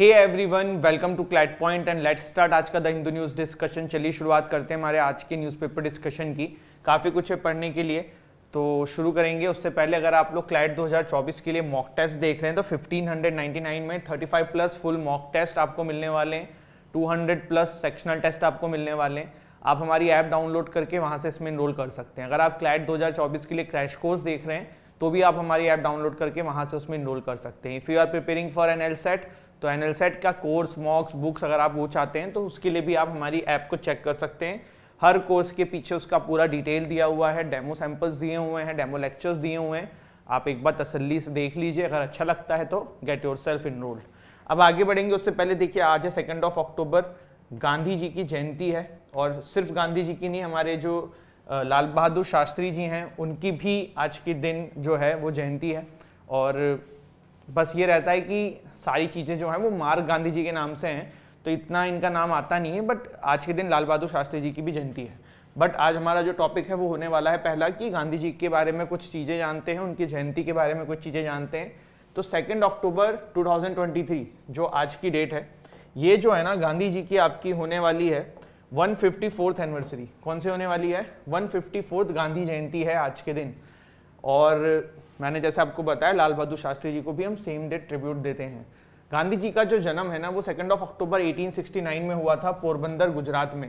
hey everyone welcome to CLAT point and let's start आज का the Hindu news discussion चलिए शुरुआत करते हैं हमारे आज के न्यूज़पेपर डिस्कशन की काफ़ी कुछ है पढ़ने के लिए तो शुरू करेंगे उससे पहले अगर आप लोग क्लैट 2024 के लिए मॉक टेस्ट देख रहे हैं तो 1599 में 35 प्लस फुल मॉक टेस्ट आपको मिलने वाले हैं टू प्लस सेक्शनल टेस्ट आपको मिलने वाले हैं आप हमारी ऐप डाउनलोड करके वहाँ से इसमें इनरोल कर सकते हैं अगर आप क्लैट दो के लिए क्रैश कोर्स देख रहे हैं तो भी आप हमारी ऐप डाउनलोड करके वहां से उसमें इनरोल कर सकते हैं if you are preparing for N L SAT तो एनएलसेट का कोर्स मॉक्स बुक्स अगर आप वो चाहते हैं तो उसके लिए भी आप हमारी ऐप को चेक कर सकते हैं हर कोर्स के पीछे उसका पूरा डिटेल दिया हुआ है डेमो सैम्पल्स दिए हुए हैं डेमो लेक्चर्स दिए हुए हैं आप एक बार तसल्ली से देख लीजिए अगर अच्छा लगता है तो गेट योर सेल्फ इनरोल्ड अब आगे बढ़ेंगे उससे पहले देखिए आज है second of October Gandhi ji की जयंती है और सिर्फ गांधी जी की नहीं हमारे जो लाल बहादुर शास्त्री जी हैं उनकी भी आज के दिन जो है वो जयंती है और बस ये रहता है कि सारी चीज़ें जो हैं वो मार्ग गांधी जी के नाम से हैं तो इतना इनका नाम आता नहीं है बट आज के दिन लाल बहादुर शास्त्री जी की भी जयंती है बट आज हमारा जो टॉपिक है वो होने वाला है पहला कि गांधी जी के बारे में कुछ चीज़ें जानते हैं उनकी जयंती के बारे में कुछ चीज़ें जानते हैं तो सेकेंड अक्टूबर टू जो आज की डेट है ये जो है ना गांधी जी की आपकी होने वाली है वन फिफ्टी फोर्थ एनिवर्सरी कौन से होने वाली है वन फिफ्टी फोर्थ गांधी जयंती है आज के दिन और मैंने जैसे आपको बताया लाल बहादुर शास्त्री जी को भी हम सेम डेट ट्रिब्यूट देते हैं गांधी जी का जो जन्म है ना वो सेकेंड ऑफ अक्टूबर 1869 में हुआ था पोरबंदर गुजरात में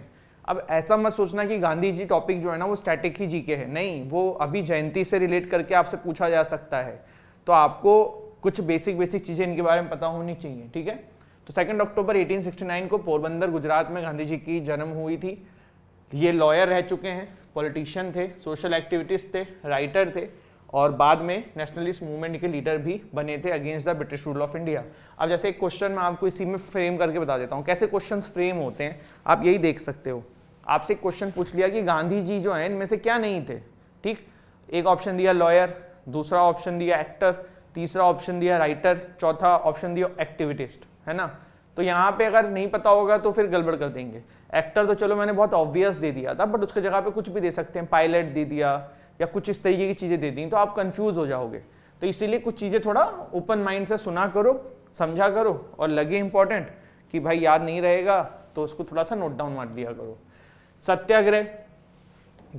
अब ऐसा मत सोचना कि गांधी जी टॉपिक जो है ना वो स्टैटिक ही जी के है नहीं वो अभी जयंती से रिलेट करके आपसे पूछा जा सकता है तो आपको कुछ बेसिक बेसिक चीज़ें इनके बारे में पता होनी चाहिए ठीक है तो सेकेंड अक्टूबर 1869 को पोरबंदर गुजरात में गांधी जी की जन्म हुई थी ये लॉयर रह चुके हैं पॉलिटिशियन थे सोशल एक्टिविटिस्ट थे राइटर थे और बाद में नेशनलिस्ट मूवमेंट के लीडर भी बने थे against the British rule of India अब जैसे एक क्वेश्चन मैं आपको इसी में फ्रेम करके बता देता हूँ कैसे क्वेश्चन फ्रेम होते हैं आप यही देख सकते हो आपसे क्वेश्चन पूछ लिया कि गांधी जी जो हैं इनमें से क्या नहीं थे ठीक एक ऑप्शन दिया लॉयर दूसरा ऑप्शन दिया एक्टर तीसरा ऑप्शन दिया राइटर चौथा ऑप्शन दिया एक्टिविटिस्ट है ना तो यहाँ पे अगर नहीं पता होगा तो फिर गड़बड़ कर देंगे एक्टर तो चलो मैंने बहुत ऑब्वियस दे दिया था बट उसके जगह पे कुछ भी दे सकते हैं पायलट दे दिया या कुछ इस तरीके की चीज़ें दे दी तो आप कन्फ्यूज हो जाओगे तो इसीलिए कुछ चीज़ें थोड़ा ओपन माइंड से सुना करो समझा करो और लगे इंपॉर्टेंट कि भाई याद नहीं रहेगा तो उसको थोड़ा सा नोट डाउन मार दिया करो सत्याग्रह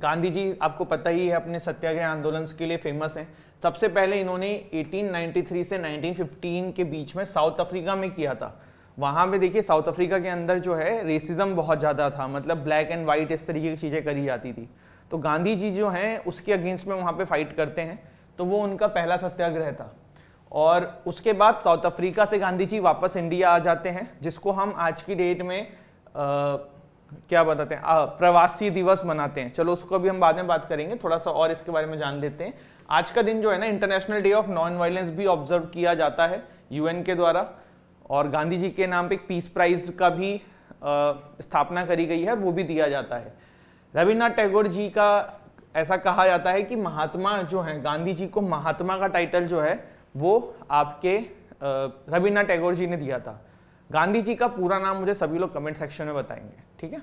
गांधी जी आपको पता ही है अपने सत्याग्रह आंदोलन के लिए फेमस हैं सबसे पहले इन्होंने 1893 से 1915 के बीच में साउथ अफ्रीका में किया था वहाँ पे देखिए साउथ अफ्रीका के अंदर जो है रेसिज्म बहुत ज़्यादा था मतलब ब्लैक एंड वाइट इस तरीके की चीज़ें करी जाती थी तो गांधी जी जो हैं उसके अगेंस्ट में वहाँ पे फाइट करते हैं तो वो उनका पहला सत्याग्रह था और उसके बाद साउथ अफ्रीका से गांधी जी वापस इंडिया आ जाते हैं जिसको हम आज की डेट में आ, क्या बताते हैं आ, प्रवासी दिवस मनाते हैं चलो उसको भी हम बाद में बात करेंगे थोड़ा सा और इसके बारे में जान लेते हैं आज का दिन जो है ना international day of non violence भी ऑब्जर्व किया जाता है यूएन के द्वारा और गांधी जी के नाम पे पीस प्राइज का भी आ, स्थापना करी गई है वो भी दिया जाता है रविन्द्रनाथ टैगोर जी का ऐसा कहा जाता है कि महात्मा जो है गांधी जी को महात्मा का टाइटल जो है वो आपके रविन्द्रनाथ टैगोर जी ने दिया था गांधी जी का पूरा नाम मुझे सभी लोग कमेंट सेक्शन में बताएंगे ठीक है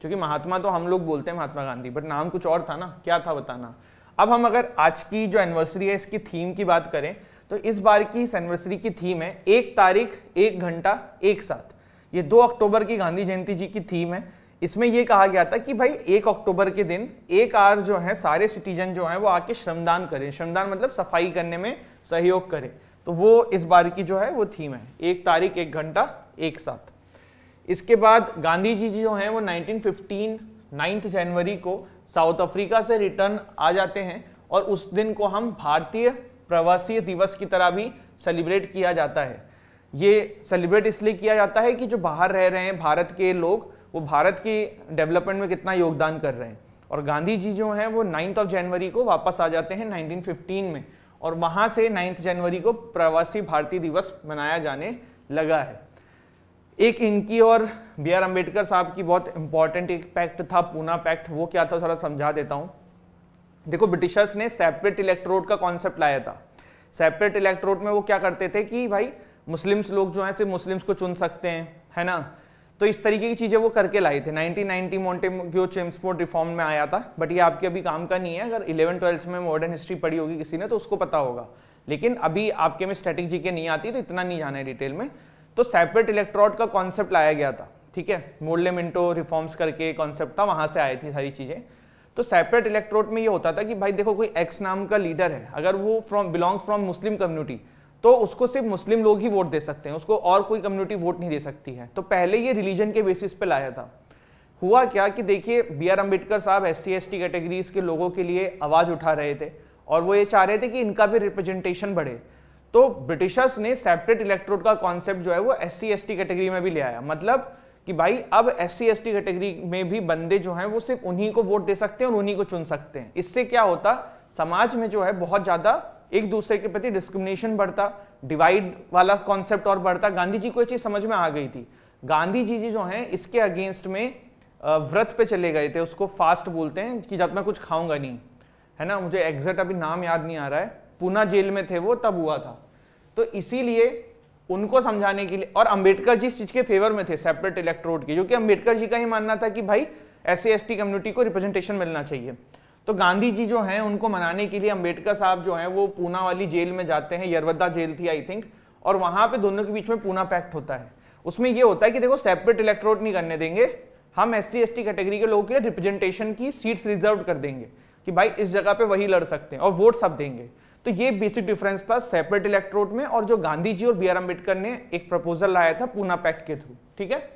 क्योंकि महात्मा तो हम लोग बोलते हैं महात्मा गांधी बट नाम कुछ और था ना क्या था बताना अब हम अगर आज की जो एनिवर्सरी है इसकी थीम की बात करें तो इस बार की इस एनिवर्सरी की थीम है एक तारीख एक घंटा एक साथ ये दो अक्टूबर की गांधी जयंती जी की थीम है इसमें यह कहा गया था कि भाई एक अक्टूबर के दिन एक आर जो है सारे सिटीजन जो है वो आके श्रमदान करें श्रमदान मतलब सफाई करने में सहयोग करें तो वो इस बार की जो है वो थीम है एक तारीख एक घंटा एक साथ इसके बाद गांधी जी जो हैं वो 1915 नाइन्थ जनवरी को साउथ अफ्रीका से रिटर्न आ जाते हैं और उस दिन को हम भारतीय प्रवासी दिवस की तरह भी सेलिब्रेट किया जाता है ये सेलिब्रेट इसलिए किया जाता है कि जो बाहर रह रहे हैं भारत के लोग वो भारत की डेवलपमेंट में कितना योगदान कर रहे हैं और गांधी जी जो हैं वो नाइन्थ ऑफ जनवरी को वापस आ जाते हैं 1915 में और वहाँ से नाइन्थ जनवरी को प्रवासी भारतीय दिवस मनाया जाने लगा है एक इनकी और बी आर अम्बेडकर साहब की बहुत इंपॉर्टेंट एक पैक्ट था पूना पैक्ट वो क्या था थोड़ा समझा देता हूँ देखो ब्रिटिशर्स ने सेपरेट इलेक्ट्रोड का कॉन्सेप्ट लाया था सेपरेट इलेक्ट्रोड में वो क्या करते थे कि भाई मुस्लिम्स लोग जो हैं सिर्फ मुस्लिम्स को चुन सकते हैं है ना तो इस तरीके की चीज़ें वो करके लाए थे 1990 मॉन्टेग्यो चेम्सफोर्ड रिफॉर्म में आया था बट ये आपके अभी काम का नहीं है अगर 11 ट्वेल्थ में मॉडर्न हिस्ट्री पढ़ी होगी किसी ने तो उसको पता होगा लेकिन अभी आपके में स्टैटिक जीके के नहीं आती तो इतना नहीं जाना है डिटेल में तो सेपरेट इलेक्ट्रॉड का कॉन्सेप्ट लाया गया था ठीक है मोडले मिनटो रिफॉर्म्स करके कॉन्सेप्ट था वहां से आई थी सारी चीज़ें तो सेपरेट इलेक्ट्रोड में ये होता था कि भाई देखो कोई एक्स नाम का लीडर है अगर वो from belongs from Muslim community तो उसको सिर्फ मुस्लिम लोग ही वोट दे सकते हैं उसको और कोई कम्युनिटी वोट नहीं दे सकती है तो पहले ये रिलीजन के बेसिस पे लाया था हुआ क्या कि देखिए बी आर अम्बेडकर साहब S C S T categories के लोगों के लिए आवाज़ उठा रहे थे और वो ये चाह रहे थे कि इनका भी रिप्रेजेंटेशन बढ़े तो ब्रिटिशर्स ने सेपरेट इलेक्ट्रोड का कॉन्सेप्ट जो है वो S C S T category में भी ले आया मतलब कि भाई अब S C S T category में भी बंदे जो हैं वो सिर्फ उन्हीं को वोट दे सकते हैं और उन्हीं को चुन सकते हैं इससे क्या होता समाज में जो है बहुत ज़्यादा एक दूसरे के प्रति डिस्क्रिमिनेशन बढ़ता डिवाइड वाला कॉन्सेप्ट और बढ़ता गांधी जी को यह चीज़ समझ में आ गई थी गांधी जी जी जो हैं इसके अगेंस्ट में व्रत पे चले गए थे उसको फास्ट बोलते हैं कि जब मैं कुछ खाऊंगा नहीं है ना मुझे एग्जैक्ट अभी नाम याद नहीं आ रहा है पूना जेल में थे वो तब हुआ था तो इसीलिए उनको समझाने के लिए और अंबेडकर जी इस चीज़ के फेवर में थे सेपरेट इलेक्ट्रोड के जो कि अंबेडकर जी का ही मानना था कि भाई एस सी कम्युनिटी को रिप्रेजेंटेशन मिलना चाहिए तो गांधी जी जो हैं उनको मनाने के लिए अंबेडकर साहब जो हैं वो पूना वाली जेल में जाते हैं यरवदा जेल थी आई थिंक और वहां पे दोनों के बीच में पूना पैक्ट होता है उसमें ये होता है कि देखो सेपरेट इलेक्ट्रोड नहीं करने देंगे हम एस सी कैटेगरी के लोगों के लिए रिप्रेजेंटेशन की सीट्स रिजर्व कर देंगे कि भाई इस जगह पे वही लड़ सकते हैं और वोट सब देंगे तो ये बेसिक डिफरेंस था सेपरेट इलेक्ट्रोड में और जो गांधी जी और बी आर अम्बेडकर ने एक प्रपोजल लाया था पूना पैक्ट के थ्रू ठीक है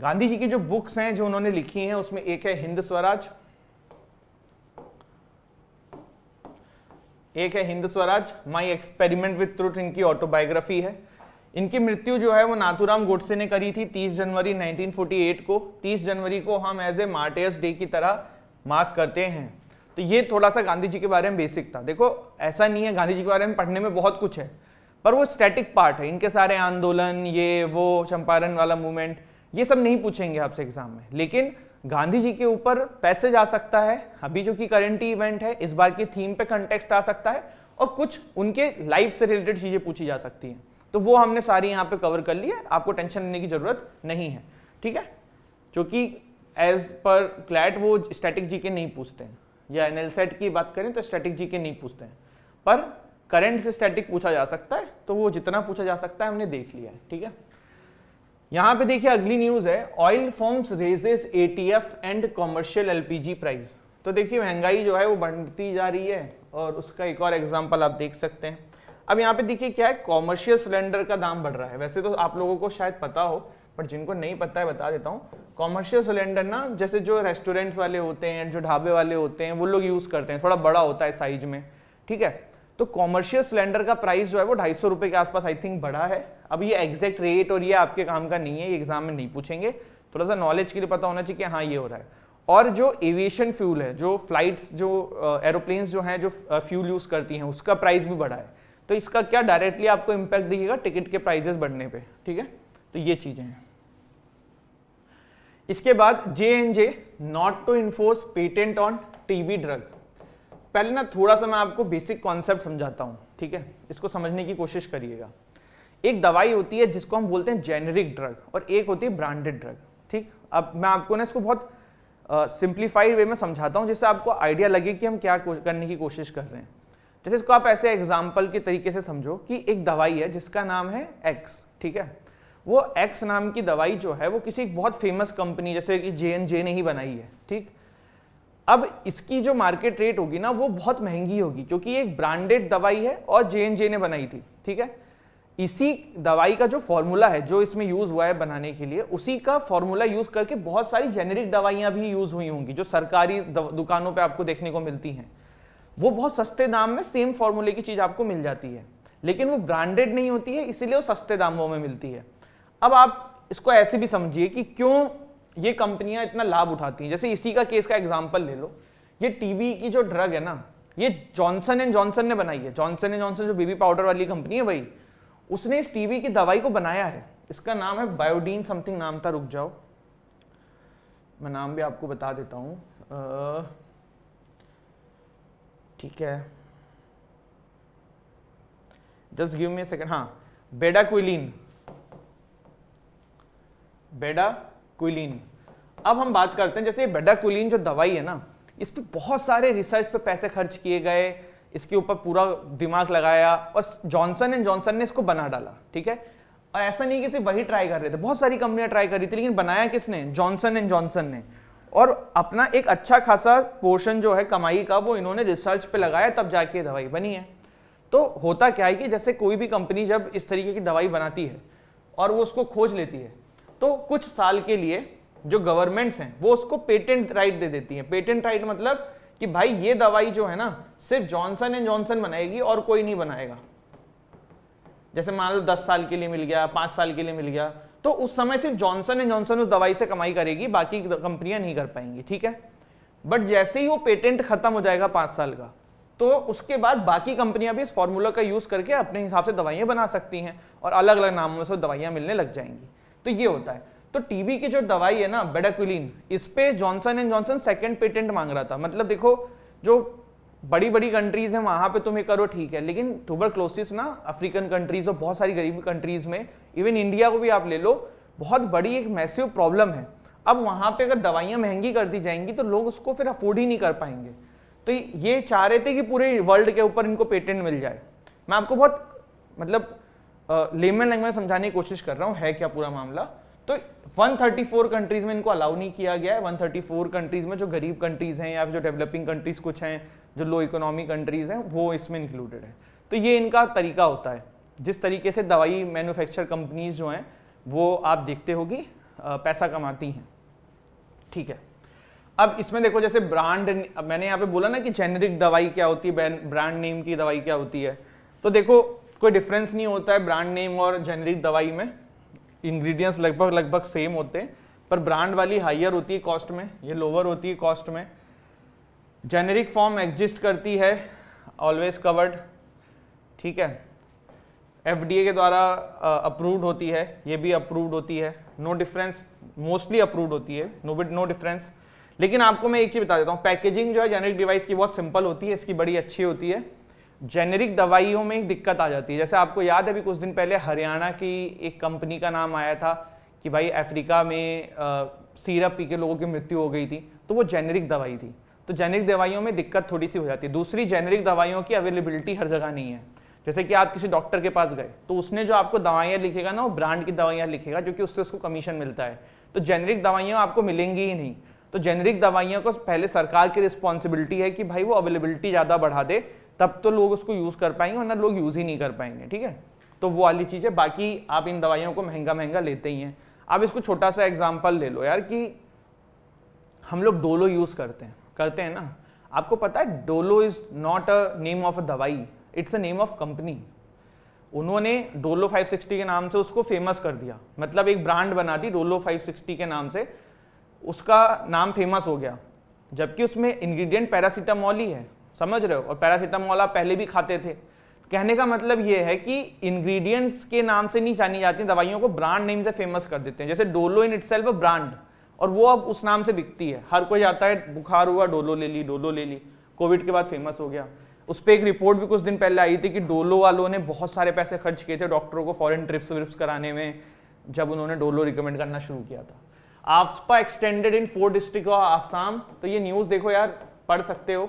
गांधी जी की जो बुक्स हैं जो उन्होंने लिखी हैं उसमें एक है हिंद स्वराज एक है Hind Swaraj my experiment with truth इनकी ऑटोबायोग्राफी है इनकी मृत्यु जो है वो नाथुराम गोडसे ने करी थी 30 जनवरी 1948 को 30 जनवरी को हम एज ए मार्टेस डे की तरह मार्क करते हैं तो ये थोड़ा सा गांधी जी के बारे में बेसिक था देखो ऐसा नहीं है गांधी जी के बारे में पढ़ने में बहुत कुछ है पर वो स्टैटिक पार्ट है इनके सारे आंदोलन ये वो चंपारण वाला मूवमेंट ये सब नहीं पूछेंगे आपसे एग्जाम में लेकिन गांधी जी के ऊपर पैसेज आ सकता है अभी जो कि करेंट इवेंट है इस बार की थीम पे कंटेक्सट आ सकता है और कुछ उनके लाइफ से रिलेटेड चीजें पूछी जा सकती हैं तो वो हमने सारी यहाँ पे कवर कर ली है आपको टेंशन लेने की जरूरत नहीं है ठीक है क्योंकि एज पर क्लैट वो स्टैटिक जी के नहीं पूछते हैं या एनएलसेट की बात करें तो स्टैटिक जी के नहीं पूछते हैं पर करेंट से स्टैटिक पूछा जा सकता है तो वो जितना पूछा जा सकता है हमने देख लिया है ठीक है यहां पे देखिए अगली न्यूज है oil firms raises ATF and commercial LPG price तो देखिए महंगाई जो है वो बढ़ती जा रही है और उसका एक और एग्जाम्पल आप देख सकते हैं अब यहाँ पे देखिए क्या है कॉमर्शियल सिलेंडर का दाम बढ़ रहा है वैसे तो आप लोगों को शायद पता हो पर जिनको नहीं पता है बता देता हूँ कॉमर्शियल सिलेंडर ना जैसे जो रेस्टोरेंट्स वाले होते हैं जो ढाबे वाले होते हैं वो लोग यूज़ करते हैं थोड़ा बड़ा होता है साइज में ठीक है तो कॉमर्शियल सिलेंडर का प्राइस जो है वो ढाई सौ रुपए के आसपास आई थिंक बढ़ा है अब ये एग्जैक्ट रेट और ये आपके काम का नहीं है ये एग्जाम में नहीं पूछेंगे थोड़ा सा नॉलेज के लिए पता होना चाहिए कि हाँ ये हो रहा है और जो एविएशन फ्यूल है जो फ्लाइट्स जो एरोप्लेन्स जो हैं जो फ्यूल यूज़ करती हैं उसका प्राइस भी बढ़ा है तो इसका क्या डायरेक्टली आपको इम्पैक्ट दिखेगा टिकट के प्राइजेस बढ़ने पर ठीक है तो ये चीज़ें हैं इसके बाद J N J not to enforce patent on TB drug पहले ना थोड़ा सा मैं आपको बेसिक कॉन्सेप्ट समझाता हूँ ठीक है इसको समझने की कोशिश करिएगा एक दवाई होती है जिसको हम बोलते हैं जेनरिक ड्रग और एक होती है ब्रांडेड ड्रग ठीक अब मैं आपको ना इसको बहुत सिंप्लीफाइड वे में समझाता हूँ जिससे आपको आइडिया लगे कि हम क्या करने की कोशिश कर रहे हैं जैसे इसको आप ऐसे एग्जाम्पल के तरीके से समझो कि एक दवाई है जिसका नाम है एक्स ठीक है वो एक्स नाम की दवाई जो है वो किसी एक बहुत फेमस कंपनी जैसे कि जे एन जे ने ही बनाई है ठीक अब इसकी जो मार्केट रेट होगी ना वो बहुत महंगी होगी क्योंकि एक ब्रांडेड दवाई है और जे एन जे ने बनाई थी ठीक है इसी दवाई का जो फॉर्मूला है जो इसमें यूज हुआ है बनाने के लिए उसी का फॉर्मूला यूज करके बहुत सारी जेनेरिक दवाइयां भी यूज हुई होंगी जो सरकारी दुकानों पे आपको देखने को मिलती हैं वो बहुत सस्ते दाम में सेम फॉर्मूले की चीज आपको मिल जाती है लेकिन वो ब्रांडेड नहीं होती है इसीलिए वो सस्ते दामों में मिलती है अब आप इसको ऐसे भी समझिए कि क्यों ये कंपनियां इतना लाभ उठाती हैं जैसे इसी का केस का एग्जाम्पल ले लो ये टीबी की जो ड्रग है ना ये जॉनसन एंड जॉनसन ने बनाई है जॉनसन एंड जॉनसन जो बेबी पाउडर वाली कंपनी है वही उसने इस टीबी की दवाई को बनाया है इसका नाम है बायोडीन समथिंग नाम था रुक जाओ मैं नाम भी आपको बता देता हूँ ठीक है जस्ट गिव मी सेकेंड हाँ बेडा क्विलीन बेडा क्विलीन अब हम बात करते हैं जैसे ये क्विलीन जो दवाई है ना इस पर बहुत सारे रिसर्च पे पैसे खर्च किए गए इसके ऊपर पूरा दिमाग लगाया और जॉनसन एंड जॉनसन ने इसको बना डाला ठीक है और ऐसा नहीं कि सिर्फ वही ट्राई कर रहे थे बहुत सारी कंपनियां ट्राई कर रही थी लेकिन बनाया किसने जॉनसन एंड जॉनसन ने और अपना एक अच्छा खासा पोर्शन जो है कमाई का वो इन्होंने रिसर्च पे लगाया तब जाके दवाई बनी है तो होता क्या है कि जैसे कोई भी कंपनी जब इस तरीके की दवाई बनाती है और वो उसको खोज लेती है तो कुछ साल के लिए जो गवर्नमेंट्स हैं वो उसको पेटेंट राइट दे देती हैं पेटेंट राइट मतलब कि भाई ये दवाई जो है ना सिर्फ जॉनसन एंड जॉनसन बनाएगी और कोई नहीं बनाएगा जैसे मान लो दस साल के लिए मिल गया पांच साल के लिए मिल गया तो उस समय सिर्फ जॉनसन एंड जॉनसन उस दवाई से कमाई करेगी बाकी कंपनियां नहीं कर पाएंगी ठीक है बट जैसे ही वो पेटेंट खत्म हो जाएगा पांच साल का तो उसके बाद बाकी कंपनियां भी इस फॉर्मूला का यूज करके अपने हिसाब से दवाइयां बना सकती हैं और अलग अलग नामों से दवाइयां मिलने लग जाएंगी तो ये होता है तो टीबी की जो दवाई है ना बेडाक्विलीन इस पे Johnson and Johnson second patent मांग रहा था मतलब देखो जो बड़ी बड़ी कंट्रीज हैं वहां पे तुम ये करो ठीक है लेकिन ट्यूबरक्लोसिस ना अफ्रीकन कंट्रीज और बहुत सारी गरीब कंट्रीज में इवन इंडिया को भी आप ले लो बहुत बड़ी एक मैसिव प्रॉब्लम है अब वहां पे अगर दवाइयां महंगी कर दी जाएंगी तो लोग उसको फिर अफोर्ड ही नहीं कर पाएंगे तो ये चाह रहे थे कि पूरे वर्ल्ड के ऊपर इनको पेटेंट मिल जाए मैं आपको बहुत मतलब लेमन लैंग्वेज समझाने की कोशिश कर रहा हूँ है क्या पूरा मामला तो 134 कंट्रीज में इनको अलाउ नहीं किया गया है 134 कंट्रीज में जो गरीब कंट्रीज हैं या फिर जो डेवलपिंग कंट्रीज कुछ हैं जो लो इकोनॉमी कंट्रीज हैं वो इसमें इंक्लूडेड है तो ये इनका तरीका होता है जिस तरीके से दवाई मैन्युफैक्चर कंपनीज जो हैं वो आप देखते होगी पैसा कमाती हैं ठीक है अब इसमें देखो जैसे ब्रांड मैंने यहाँ पे बोला ना कि जेनेरिक दवाई क्या होती है ब्रांड नेम की दवाई क्या होती है तो देखो कोई डिफरेंस नहीं होता है ब्रांड नेम और जेनरिक दवाई में इंग्रेडिएंट्स लगभग लगभग सेम होते हैं पर ब्रांड वाली हाइयर होती है कॉस्ट में ये लोअर होती है कॉस्ट में जेनेरिक फॉर्म एग्जिस्ट करती है ऑलवेज कवर्ड ठीक है एफडीए के द्वारा अप्रूव्ड होती है ये भी अप्रूव्ड होती है नो डिफरेंस मोस्टली अप्रूव्ड होती है नो बिट नो डिफरेंस लेकिन आपको मैं एक चीज़ बता देता हूँ पैकेजिंग जो है जेनेरिक डिवाइस की बहुत सिंपल होती है इसकी बड़ी अच्छी होती है जेनेरिक दवाइयों में एक दिक्कत आ जाती है जैसे आपको याद है अभी कुछ दिन पहले हरियाणा की एक कंपनी का नाम आया था कि भाई अफ्रीका में आ, सीरप पी के लोगों की मृत्यु हो गई थी तो वो जेनेरिक दवाई थी तो जेनेरिक दवाइयों में दिक्कत थोड़ी सी हो जाती है दूसरी जेनेरिक दवाइयों की अवेलेबिलिटी हर जगह नहीं है जैसे कि आप किसी डॉक्टर के पास गए तो उसने जो आपको दवाइयाँ लिखेगा ना वो ब्रांड की दवाइयाँ लिखेगा जो कि उससे उसको कमीशन मिलता है तो जेनेरिक दवाइयाँ आपको मिलेंगी ही नहीं तो जेनेरिक दवाइयों को पहले सरकार की रिस्पॉन्सिबिलिटी है कि भाई वो अवेलेबिलिटी ज़्यादा बढ़ा दे तब तो लोग उसको यूज़ कर पाएंगे वरना लोग यूज़ ही नहीं कर पाएंगे ठीक है तो वो वाली चीज़ है बाकी आप इन दवाइयों को महंगा महंगा लेते ही हैं आप इसको छोटा सा एग्जाम्पल ले लो यार कि हम लोग डोलो यूज़ करते हैं करते हैं ना आपको पता है Dolo is not a name of a दवाई it's a name of company उन्होंने डोलो 560 के नाम से उसको फेमस कर दिया मतलब एक ब्रांड बना दी डोलो 560 के नाम से उसका नाम फेमस हो गया जबकि उसमें इंग्रेडिएंट पैरासीटामोल ही है समझ रहे हो और पैरासीटामोल आप पहले भी खाते थे कहने का मतलब यह है कि इंग्रेडिएंट्स के नाम से नहीं जानी जाती दवाइयों को ब्रांड नेम से फेमस कर देते हैं जैसे डोलो इन इट ब्रांड और वो अब उस नाम से बिकती है हर कोई आता है बुखार हुआ डोलो ले ली डोलो ले ली कोविड के बाद फेमस हो गया उस पर एक रिपोर्ट भी कुछ दिन पहले आई थी कि डोलो वालों ने बहुत सारे पैसे खर्च किए थे डॉक्टरों को फॉरन ट्रिप्स व्रिप्स कराने में जब उन्होंने डोलो रिकमेंड करना शुरू किया था AFSPA extended in four district Assam तो ये न्यूज़ देखो यार पढ़ सकते हो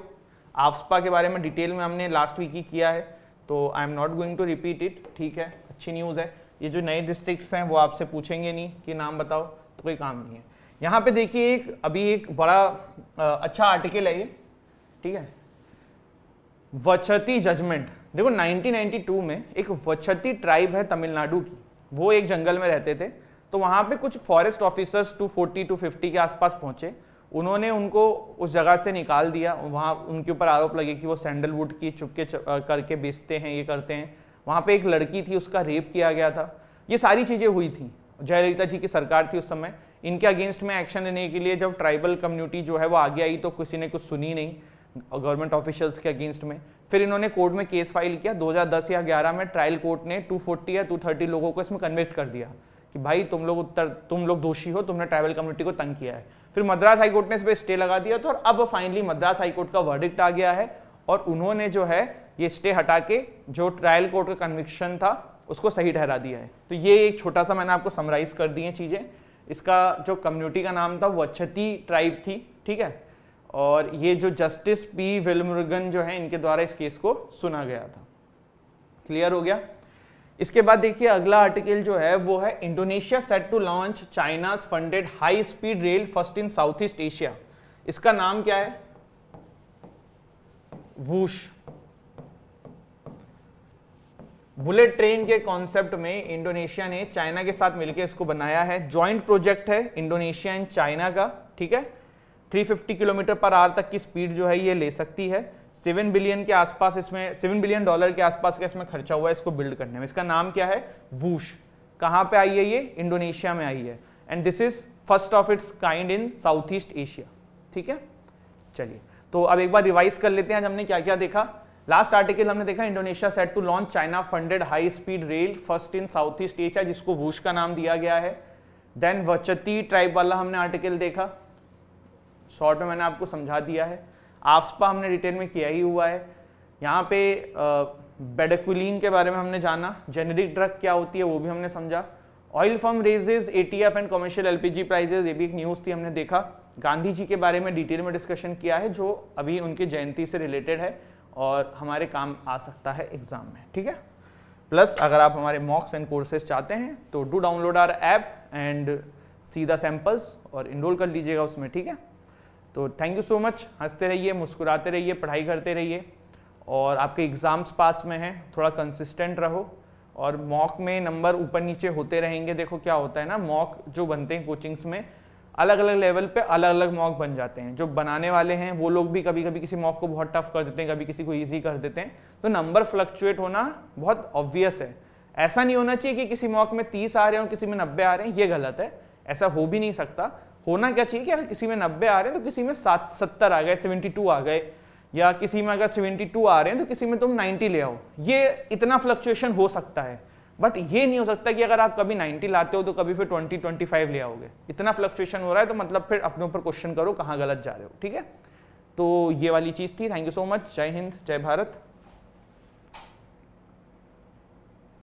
आफ्सपा के बारे में डिटेल में हमने लास्ट वीक ही किया है तो I am not going to repeat it ठीक है अच्छी न्यूज़ है ये जो नए डिस्ट्रिक्ट्स हैं वो आपसे पूछेंगे नहीं कि नाम बताओ तो कोई काम नहीं है यहाँ पे देखिए एक अभी एक बड़ा आ, अच्छा आर्टिकल है ये ठीक है वचती जजमेंट देखो 1992 में एक वचती ट्राइब है तमिलनाडु की वो एक जंगल में रहते थे तो वहाँ पे कुछ forest officers two two fifty के आसपास पहुँचे उन्होंने उनको उस जगह से निकाल दिया वहाँ उनके ऊपर आरोप लगे कि वो सैंडलवुड की चुपके करके बेचते हैं ये करते हैं वहाँ पे एक लड़की थी उसका रेप किया गया था ये सारी चीज़ें हुई थी जयललिता जी की सरकार थी उस समय इनके अगेंस्ट में एक्शन लेने के लिए जब ट्राइबल कम्युनिटी जो है वो आगे आई तो किसी ने कुछ सुनी नहीं गवर्नमेंट ऑफिशियल्स के अगेंस्ट में फिर इन्होंने कोर्ट में केस फाइल किया 2010 या 11 में ट्रायल कोर्ट ने 240 या 230 लोगों को इसमें कन्विक्ट कर दिया कि भाई तुम लोग उत्तर तुम लोग दोषी हो तुमने ट्राइबल कम्युनिटी को तंग किया है फिर मद्रास हाईकोर्ट ने इस पर स्टे लगा दिया था और अब फाइनली मद्रास हाईकोर्ट का वर्डिक्ट आ गया है और उन्होंने जो है ये स्टे हटा के जो ट्रायल कोर्ट का कन्विक्शन था उसको सही ठहरा दिया है तो ये एक छोटा सा मैंने आपको समराइज कर दी है चीज़ें इसका जो कम्युनिटी का नाम था वो अच्छती ट्राइब थी ठीक है और ये जो जस्टिस पी विलमुर्गन जो है इनके द्वारा इस केस को सुना गया था क्लियर हो गया इसके बाद देखिए अगला आर्टिकल जो है वो है Indonesia set to launch China funded high speed rail first in South East Asia इसका नाम क्या है वूश बुलेट ट्रेन के कॉन्सेप्ट में इंडोनेशिया ने चाइना के साथ मिलकर इसको बनाया है ज्वाइंट प्रोजेक्ट है इंडोनेशिया एंड चाइना का ठीक है 350 किलोमीटर पर आर तक की स्पीड जो है ये ले सकती है सेवन बिलियन के आसपास इसमें सेवन बिलियन डॉलर के आसपास का इसमें खर्चा हुआ है इसको बिल्ड करने में इसका नाम क्या है वूश कहाँ पे आई है ये इंडोनेशिया में आई है and this is first of its kind in South East Asia ठीक है चलिए तो अब एक बार रिवाइज कर लेते हैं आज हमने क्या क्या देखा लास्ट आर्टिकल हमने देखा Indonesia set to launch China funded high speed rail first in South East Asia जिसको वूश का नाम दिया गया है देन वचती ट्राइब वाला हमने आर्टिकल देखा शॉर्ट में मैंने आपको समझा दिया है आफ्सपा हमने डिटेल में किया ही हुआ है यहाँ पे बेडक्विलीन के बारे में हमने जाना जेनेरिक ड्रग क्या होती है वो भी हमने समझा oil firms raises ATF and commercial LPG prices ये भी एक न्यूज़ थी हमने देखा गांधी जी के बारे में डिटेल में डिस्कशन किया है जो अभी उनके जयंती से रिलेटेड है और हमारे काम आ सकता है एग्जाम में ठीक है प्लस अगर आप हमारे मॉक्स एंड कोर्सेज चाहते हैं तो do download our app and सीधा सैम्पल्स और इनरोल कर लीजिएगा उसमें ठीक है तो थैंक यू सो मच हंसते रहिए मुस्कुराते रहिए पढ़ाई करते रहिए और आपके एग्ज़ाम्स पास में हैं थोड़ा कंसिस्टेंट रहो और मॉक में नंबर ऊपर नीचे होते रहेंगे देखो क्या होता है ना मॉक जो बनते हैं कोचिंग्स में अलग अलग लेवल पे अलग अलग मॉक बन जाते हैं जो बनाने वाले हैं वो लोग भी कभी कभी किसी मॉक को बहुत टफ कर देते हैं कभी किसी को ईजी कर देते हैं तो नंबर फ्लक्चुएट होना बहुत ऑब्वियस है ऐसा नहीं होना चाहिए कि किसी मॉक में तीस आ रहे हैं और किसी में नब्बे आ रहे हैं ये गलत है ऐसा हो भी नहीं सकता होना क्या चाहिए कि अगर किसी में नब्बे आ रहे हैं तो किसी में सात सत्तर आ गए सेवेंटी टू आ गए या किसी में अगर सेवेंटी टू आ रहे हैं तो किसी में तुम नाइन्टी ले आओ ये इतना फ्लक्चुएशन हो सकता है बट ये नहीं हो सकता कि अगर आप कभी 90 लाते हो तो कभी फिर 20 25 ले आओगे इतना फ्लक्चुएशन हो रहा है तो मतलब फिर अपने ऊपर क्वेश्चन करो कहाँ गलत जा रहे हो ठीक है तो ये वाली चीज़ थी थैंक यू सो मच जय हिंद जय भारत